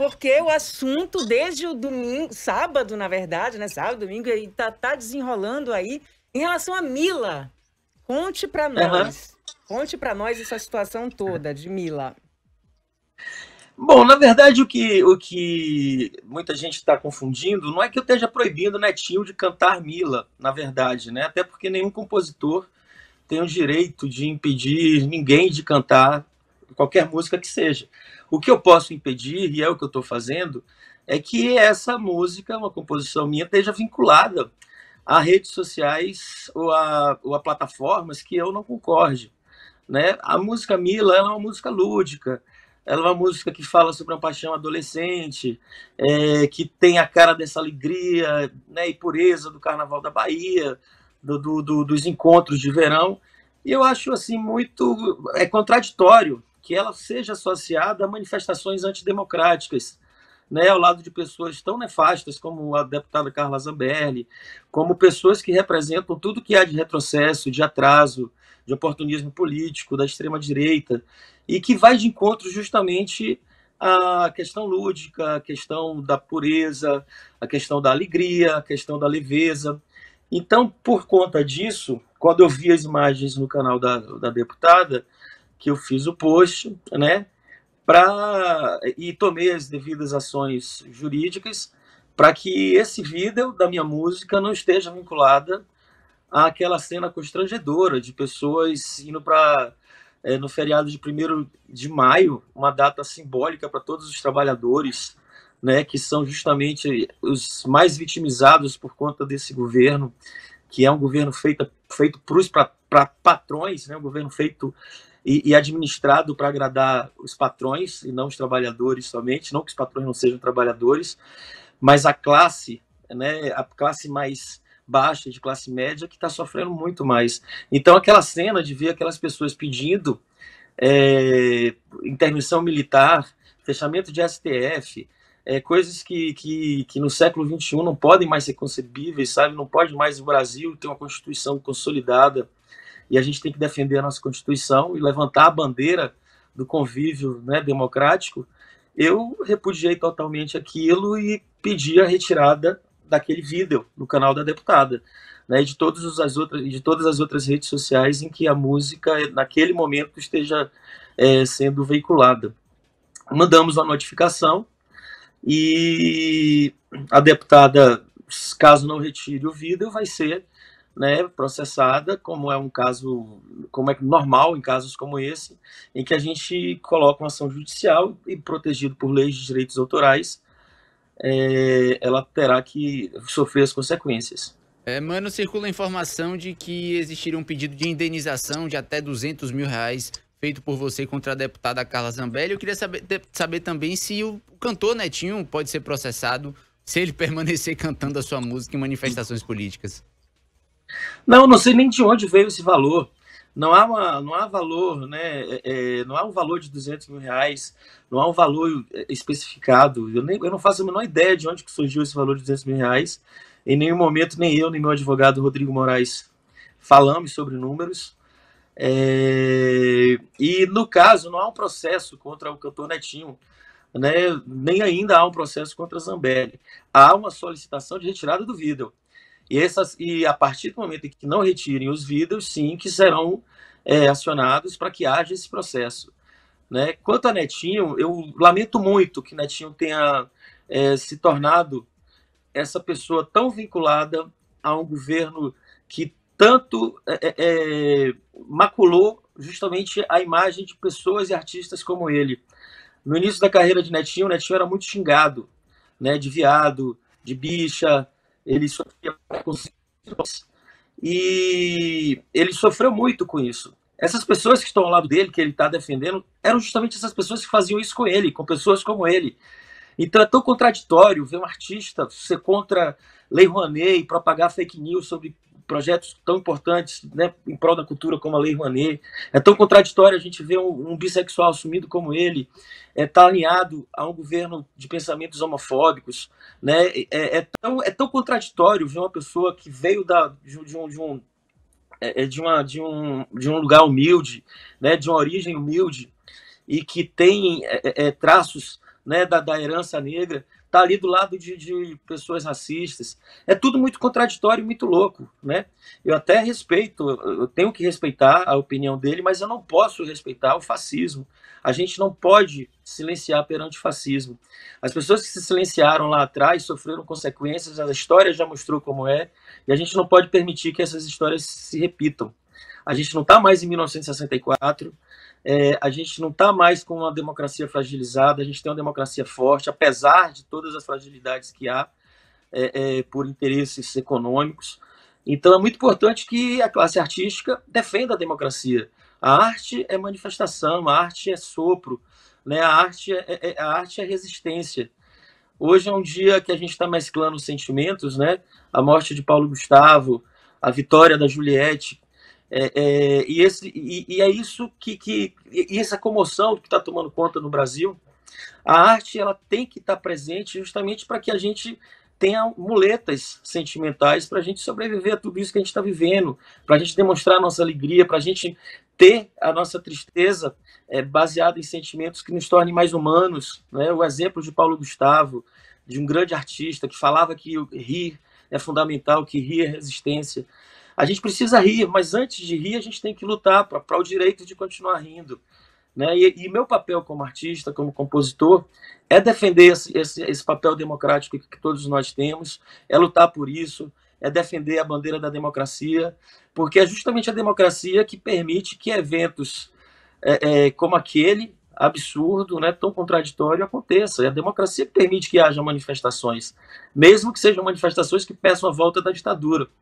Porque o assunto, desde o domingo, sábado, na verdade, né? Sábado, domingo, e tá, tá desenrolando aí em relação a Mila. Conte para nós. Uhum. Conte para nós essa situação toda de Mila. Bom, na verdade, o que, o que muita gente está confundindo não é que eu esteja proibindo o Netinho de cantar Mila, na verdade, né? Até porque nenhum compositor tem o direito de impedir ninguém de cantar qualquer música que seja. O que eu posso impedir, e é o que eu estou fazendo, é que essa música, uma composição minha, esteja vinculada a redes sociais ou a, ou a plataformas que eu não concorde. Né? A música Mila é uma música lúdica, ela é uma música que fala sobre uma paixão adolescente, é, que tem a cara dessa alegria né, e pureza do Carnaval da Bahia, do, do, do, dos encontros de verão. E eu acho assim muito é contraditório que ela seja associada a manifestações antidemocráticas, né, ao lado de pessoas tão nefastas como a deputada Carla Zamberli, como pessoas que representam tudo que há de retrocesso, de atraso, de oportunismo político, da extrema-direita, e que vai de encontro justamente à questão lúdica, à questão da pureza, à questão da alegria, à questão da leveza. Então, por conta disso, quando eu vi as imagens no canal da, da deputada, que eu fiz o post, né? Pra, e tomei as devidas ações jurídicas para que esse vídeo da minha música não esteja vinculada àquela cena constrangedora de pessoas indo para é, eh, no feriado de 1 de maio, uma data simbólica para todos os trabalhadores, né, que são justamente os mais vitimizados por conta desse governo, que é um governo feito, feito para patrões, né, um governo feito e, e administrado para agradar os patrões e não os trabalhadores somente, não que os patrões não sejam trabalhadores, mas a classe, né, a classe mais baixa, de classe média, que está sofrendo muito mais. Então, aquela cena de ver aquelas pessoas pedindo é, militar, fechamento de STF, é, coisas que, que, que no século XXI não podem mais ser concebíveis, sabe? Não pode mais o Brasil ter uma Constituição consolidada, e a gente tem que defender a nossa Constituição e levantar a bandeira do convívio né, democrático, eu repudiei totalmente aquilo e pedi a retirada daquele vídeo no canal da deputada, né, de todas as outras de todas as outras redes sociais em que a música naquele momento esteja é, sendo veiculada. Mandamos uma notificação e a deputada, caso não retire o vídeo, vai ser né, processada, como é um caso, como é normal em casos como esse, em que a gente coloca uma ação judicial e protegido por leis de direitos autorais, é, ela terá que sofrer as consequências. É, mano, circula a informação de que existiria um pedido de indenização de até 200 mil reais feito por você contra a deputada Carla Zambelli. Eu queria saber, saber também se o cantor Netinho pode ser processado se ele permanecer cantando a sua música em manifestações políticas. Não, não sei nem de onde veio esse valor. Não há, uma, não há valor, né? É, é não há um valor de 200 mil reais, não há um valor é, especificado. Eu, nem, eu não faço a menor ideia de onde surgiu esse valor de 200 mil reais. Em nenhum momento, nem eu, nem meu advogado Rodrigo Moraes falamos sobre números. É, e no caso, não há um processo contra o cantor Netinho, né? nem ainda há um processo contra a Zambelli. Há uma solicitação de retirada do vídeo. E, essas, e a partir do momento em que não retirem os vidros, sim, que serão é, acionados para que haja esse processo. Né? Quanto a Netinho, eu lamento muito que Netinho tenha é, se tornado essa pessoa tão vinculada a um governo que tanto é, é, é maculou justamente a imagem de pessoas e artistas como ele. No início da carreira de Netinho, Netinho era muito xingado, né, de viado, de bicha, ele sofria com síndromes e ele sofreu muito com isso. Essas pessoas que estão ao lado dele, que ele está defendendo, eram justamente essas pessoas que faziam isso com ele, com pessoas como ele. Então é tão contraditório ver um artista ser contra Lei Rouanet e propagar fake news sobre projetos tão importantes né, em prol da cultura como a Lei Rouanet. É tão contraditório a gente ver um, um bissexual assumido como ele estar é, tá alinhado a um governo de pensamentos homofóbicos. Né? É, é, tão, é tão contraditório ver uma pessoa que veio da, de, de um, de, um, é, é de, uma, de, um, de um lugar humilde, né, de uma origem humilde, e que tem é, é, traços né, da, da herança negra, tá ali do lado de, de, pessoas racistas. É tudo muito contraditório, e muito louco, né? Eu até respeito, eu tenho que respeitar a opinião dele, mas eu não posso respeitar o fascismo. A gente não pode silenciar perante o fascismo. As pessoas que se silenciaram lá atrás sofreram consequências, a história já mostrou como é, e a gente não pode permitir que essas histórias se repitam. A gente não está mais em 1964, é, a gente não está mais com uma democracia fragilizada, a gente tem uma democracia forte, apesar de todas as fragilidades que há é, é, por interesses econômicos. Então é muito importante que a classe artística defenda a democracia. A arte é manifestação, a arte é sopro, né? a, arte é, é, é a arte é resistência. Hoje é um dia que a gente está mesclando sentimentos, né? A morte de Paulo Gustavo, a vitória da Juliette, é, é, e, esse, e, e, é isso que, que e essa comoção que está tomando conta no Brasil, a arte ela tem que estar tá presente justamente para que a gente tenha muletas sentimentais para a gente sobreviver a tudo isso que a gente está vivendo, para a gente demonstrar a nossa alegria, para a gente ter a nossa tristeza é, baseada em sentimentos que nos tornem mais humanos. Né? O exemplo de Paulo Gustavo, de um grande artista que falava que rir é fundamental, que rir é resistência. A gente precisa rir, mas antes de rir, a gente tem que lutar para o direito de continuar rindo. Né? E, e, meu papel como artista, como compositor, é defender esse, esse, esse papel democrático que, todos nós temos, é lutar por isso, é defender a bandeira da democracia, porque é justamente a democracia que permite que eventos é, é, como aquele, absurdo, né, tão contraditório, aconteça. É a democracia que permite que haja manifestações, mesmo que sejam manifestações que peçam a volta da ditadura.